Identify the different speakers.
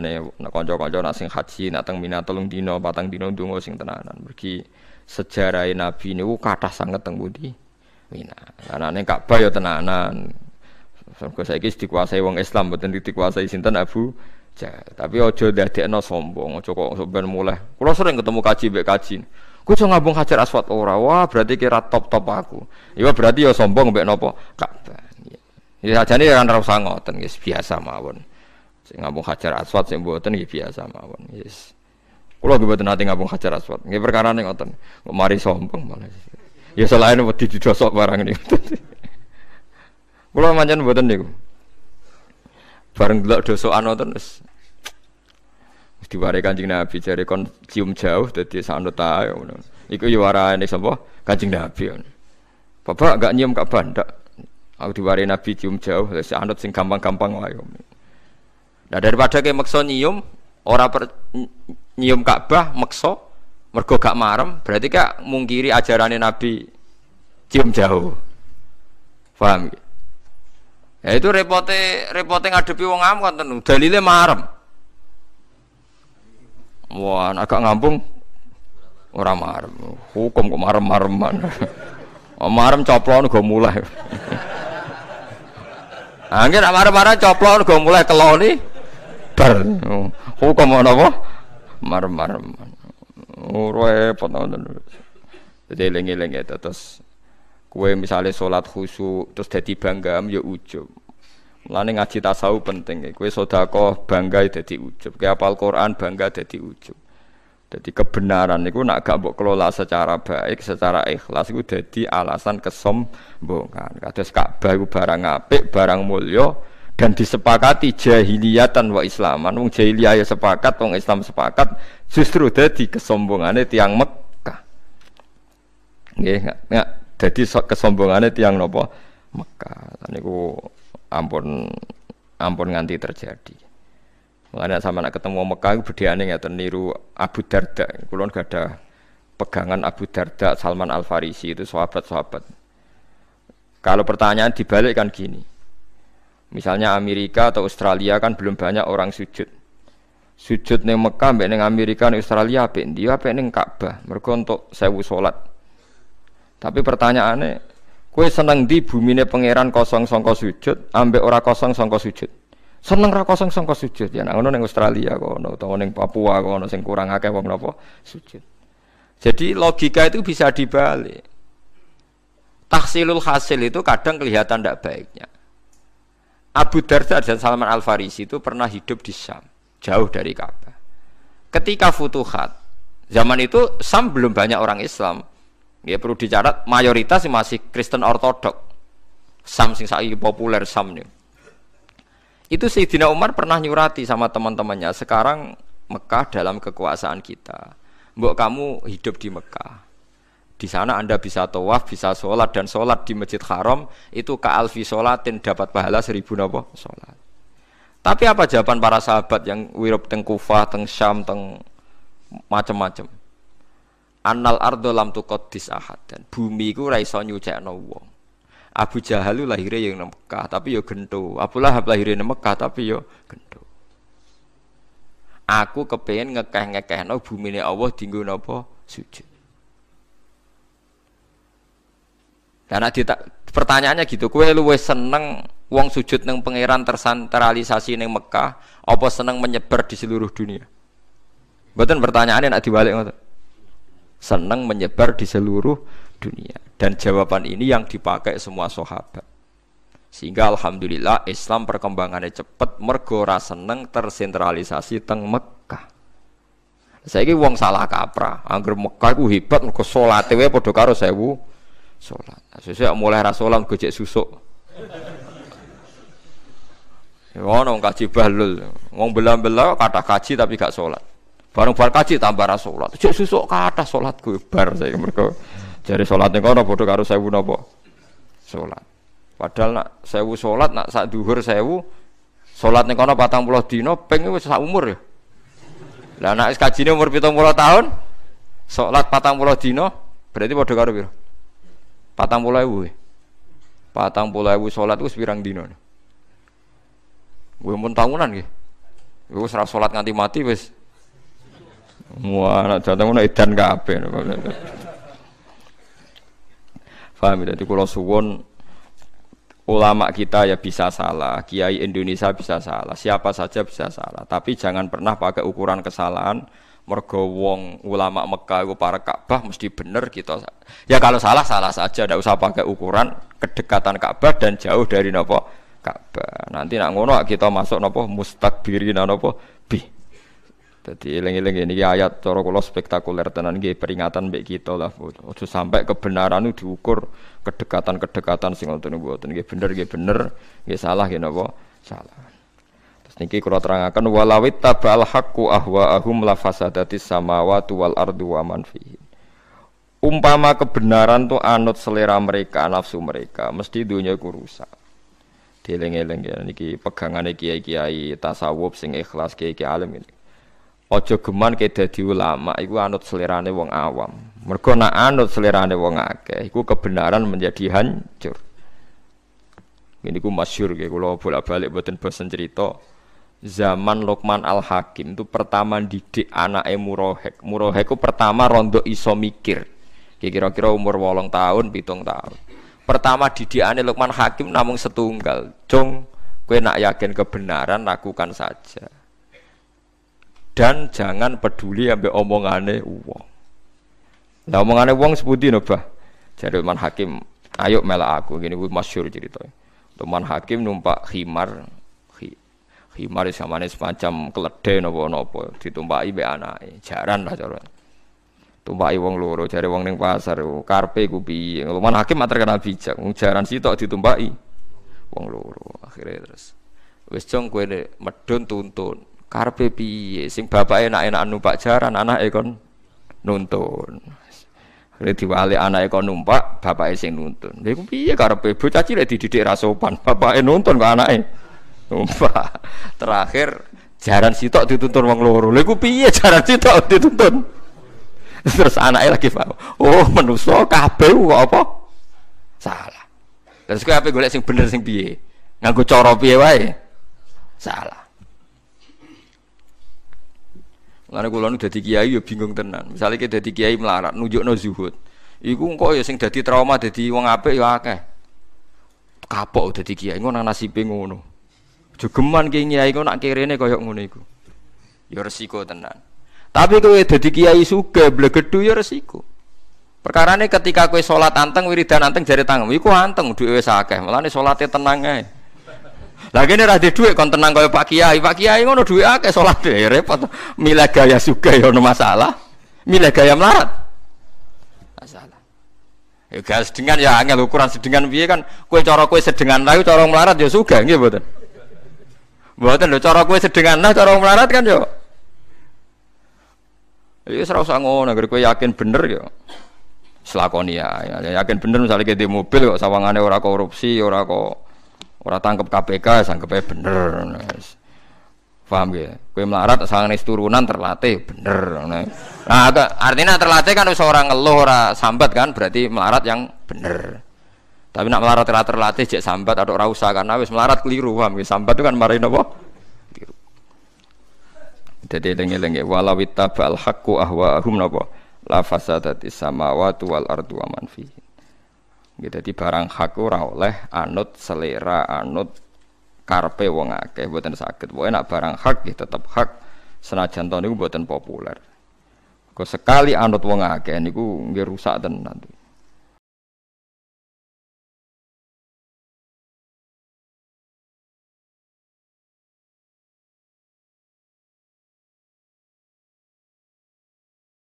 Speaker 1: Mulane nek kanca-kanca nak sing haji nak teng Mina telung dino, patang dino ndonga sing tenanan. Mergi sejarah Nabi niku kathah sanget teng pundi? Mina. Lanane Ka'bah ya tenanan. Sampai saiki dikuasai wong Islam mboten dikuasai sinten Abu Jahal. Tapi aja ndadekno sombong, aja kok sampean mulai. Kula sering ketemu kaji mbek kaji. Ku iso ngabung Hajar Aswad ora. Wah, berarti kira top-top aku. Iya berarti ya sombong mbek napa? Ka'bah. Ya sajane ya kan ora usah ngoten, guys, biasa mawon. Sing ngambung hajar aswat sing mboten nggih biasa mawon. Yes. Kula nggih mboten nate ngabung hajar aswat. perkara perkarane ngoten. Kok mari sombong malah. Ya selain wedi didosok barang ini. Kula mancen mboten niku. Bareng delok dosokan anu, wis diwarai kancing Nabi jari kon cium jauh jadi sanut ta iku yo ya ini semua kancing Nabi bapak gak nyium kak bandak aku diwarai Nabi cium jauh sanut sing gampang-gampang wae Nah daripada kayak makso nyium ora per, nyium Ka'bah makso mergo gak marem berarti kak mungkiri ajarannya Nabi cium jauh. Paham? Ya itu repote repote ngadepi wong am kan tenung dalile marem. Wah, agak ngampung orang marem. Hukum kok marem-mareman. Oh, marem coplon gue mulai. angin marem-marem coplon gue mulai keloni bar. Hukum ana apa? Marmar. Ora oh, repot ngoten. Dadi eling-eling ya terus kue misalnya sholat khusu, terus jadi bangga ya ujub Mulane ngaji tasawuf penting ya. Kue sodako bangga ya jadi ujub. Kue apal Quran bangga jadi ujub. Jadi kebenaran itu nak gak kelola secara baik, secara ikhlas itu jadi alasan kesombongan. Kados Ka'bah itu barang apik, barang mulya, dan disepakati jahiliyatan wa islaman wong jahiliyah ya sepakat wong islam sepakat justru dadi kesombongannya tiang Mekah nggih nggak dadi kesombongannya tiang nopo Mekah niku ampun ampun nganti terjadi Mengenai sama nak ketemu Mekah, bedanya ya niru Abu Darda. Kulon gak ada pegangan Abu Darda, Salman Al Farisi itu sahabat-sahabat. Kalau pertanyaan dibalik kan gini, Misalnya Amerika atau Australia kan belum banyak orang sujud. Sujud neng Mekah, mbek neng Amerika, neng Australia, mbek dia apa neng Ka'bah. mereka untuk sewu sholat. Tapi pertanyaannya, kue seneng di bumi neng pangeran kosong songko sujud, ambek ora kosong songko sujud. Seneng ora kosong songko sujud ya. Nah, neng Australia kono, atau neng Papua kono sing kurang akeh wong nopo sujud. Jadi logika itu bisa dibalik. Tahsilul hasil itu kadang kelihatan tidak baiknya. Abu Darda dan Salman Al Farisi itu pernah hidup di Sam, jauh dari Ka'bah. Ketika Futuhat, zaman itu Sam belum banyak orang Islam. Ya perlu dicatat mayoritas masih Kristen Ortodok. Sam sing saiki populer Sam nih. Itu Sayyidina Umar pernah nyurati sama teman-temannya, sekarang Mekah dalam kekuasaan kita. Mbok kamu hidup di Mekah. Di sana Anda bisa tawaf, bisa sholat dan sholat di Masjid Haram itu ke alfi sholatin dapat pahala seribu nopo sholat. Tapi apa jawaban para sahabat yang wirup teng Kufah, teng Syam, teng macam-macam? anal ardo lam kotis ahad dan bumi ku ra iso nabo Abu Jahal lahirnya yang Mekah tapi yo ya gento. Abu Lahab lahirnya Mekah tapi yo ya gento. Aku kepengen ngekeh bumi ini Allah dinggo nabo sujud. Karena ditak, pertanyaannya gitu, kue luwe seneng wong sujud neng pangeran tersentralisasi neng Mekah, apa seneng menyebar di seluruh dunia? Betul pertanyaannya nak dibalik ngoten. Seneng menyebar di seluruh dunia. Dan jawaban ini yang dipakai semua sahabat. Sehingga alhamdulillah Islam perkembangannya cepat mergo seneng tersentralisasi teng Mekah. Saya kira uang salah kaprah, angger Mekah itu hebat mergo sholat, wae padha karo sewu sholat. Nah, Sesuai mulai rasolam gojek susuk. Ya, wong nong kaji balul, wong belam belam kata kaji tapi gak sholat. Barang bar kaji tambah ra sholat. susuk kata gue bar saya mereka. Jadi sholatnya kau nopo karo saya nopo sholat. Padahal nak sewu sholat nak saat duhur sewu sholatnya kau kono patang puluh dino pengen bisa umur ya. Lah nak kaji umur pitung puluh tahun sholat patang puluh dino berarti bodoh karo biru. Patang pulau ibu Patang pulau ibu sholat itu sepirang dino. Gue pun tahunan gitu. Gue serah sholat nganti mati wes. Wah, anak jatah mana edan kabeh. Faham, jadi ya? kalau suwon ulama kita ya bisa salah, kiai Indonesia bisa salah, siapa saja bisa salah. Tapi jangan pernah pakai ukuran kesalahan mergo wong ulama Mekah iku para Ka'bah mesti bener kita. Gitu. Ya kalau salah salah saja ndak usah pakai ukuran kedekatan Ka'bah dan jauh dari napa Ka'bah. Nanti nak ngono kita masuk napa mustakbirin napa bi. Jadi eling-eling ini ayat cara kula spektakuler tenan nggih peringatan mbek kita lah. Ojo sampai kebenaran itu diukur kedekatan-kedekatan sing ngoten mboten nggih bener nggih bener nggih salah nggih napa salah. Niki kula terangaken walawit tabal haqqu ahwaahum la fasadati samawati wal ardu wa man fihi. Umpama kebenaran tu anut selera mereka, nafsu mereka, mesti dunia iku rusak. Dieling-eling ya niki pegangane kiai-kiai tasawuf sing ikhlas kiai-kiai alim ini. Ojo geman ke dadi ulama iku anut selerane wong awam. Mergo nak anut selerane wong akeh iku kebenaran menjadi hancur. Ini ku masyur, kalau bolak-balik buatan bosan cerita zaman Lokman Al Hakim itu pertama didik anak emurohek, Murohek itu pertama rondo iso mikir. Kira-kira umur wolong tahun, pitung tahun. Pertama didik anak Lokman Hakim namun setunggal. Cung, kue nak yakin kebenaran lakukan saja. Dan jangan peduli ambil omongane uang. Nah, omongane uang sebuti noba. Jadi Lokman Hakim, ayo melak aku. Gini gue masyur toh. Lokman Hakim numpak khimar himar samane semacam keledai napa-napa ditumpaki be anake. Jaran lah cara. Tumpaki wong loro jare wong ning pasar karpe ku piye. Luman hakim mater kena bijak. Wong jaran sitok ditumpaki wong loro. akhirnya terus wis jong kowe medun tuntun. Karpe piye sing bapak enak-enak numpak jaran anak ekon nuntun. Akhirnya diwali anak ekon numpak, bapak sing nuntun. Dia piye karpe bocah cilik dididik rasopan, bapak nuntun ke anaknya. Sumpah. Terakhir jaran sitok dituntun wong loro. Lha iku piye jaran sitok dituntun? Terus anaknya lagi paham. Oh, manusa kabeh apa? Salah. Terus kowe ape golek sing bener sing piye? Nganggo cara piye wae? Salah. Lalu kula nu dadi kiai ya bingung tenan. Misalnya kita dadi kiai melarat, nunjukno zuhud. Iku engko ya sing dadi trauma dadi wong apik ya akeh. Kapok dadi kiai ngono nasibe ngono. Jogeman ki kiai kok nak kirene koyo ngono iku. Ya resiko tenan. Tapi kowe dadi kiai sugih blegedu ya resiko. Perkarane ketika kowe salat anteng wiridan anteng jare tangemu iku anteng dhuwit wis akeh. Mulane salate tenang ae. Lah kene ra dhuwit kon tenang koyo Pak Kiai. Pak Kiai ngono dhuwit akeh salat dhewe ya repot. Milih gaya sugih ya ono masalah. Milih gaya melarat. Masalah. Ya gas dengan ya angel ukuran sedengan piye kan kowe cara kowe sedengan layu cara melarat ya sugih nggih mboten. Buatan lo cara kue sedengan nah cara melarat kan yo. Ya serau usah negeri kue yakin bener yo. Selakoni ya, ya, yakin bener misalnya kayak di mobil kok sawangane ora korupsi, orang kok orang tangkap KPK, ya sangkepe bener. Paham ya? Kue melarat sangane turunan terlatih bener. Nah, artinya terlatih kan seorang ngeluh orang sambat kan berarti melarat yang bener. Tapi nak melarat terlatih jek sambat atau ora usah karena wis melarat keliru paham Sambat itu kan marahin apa? Keliru. Jadi eling-eling ya wala wittaba al haqqu ahwaahum napa? La fasadati samawati wal ardu wa man fihi. Jadi barang hak ora oleh anut selera, anut karpe wong akeh mboten saged. Pokoke nak barang hak ya tetep hak senajan to niku mboten populer. Kok sekali anut wong akeh niku nggih rusak tenan.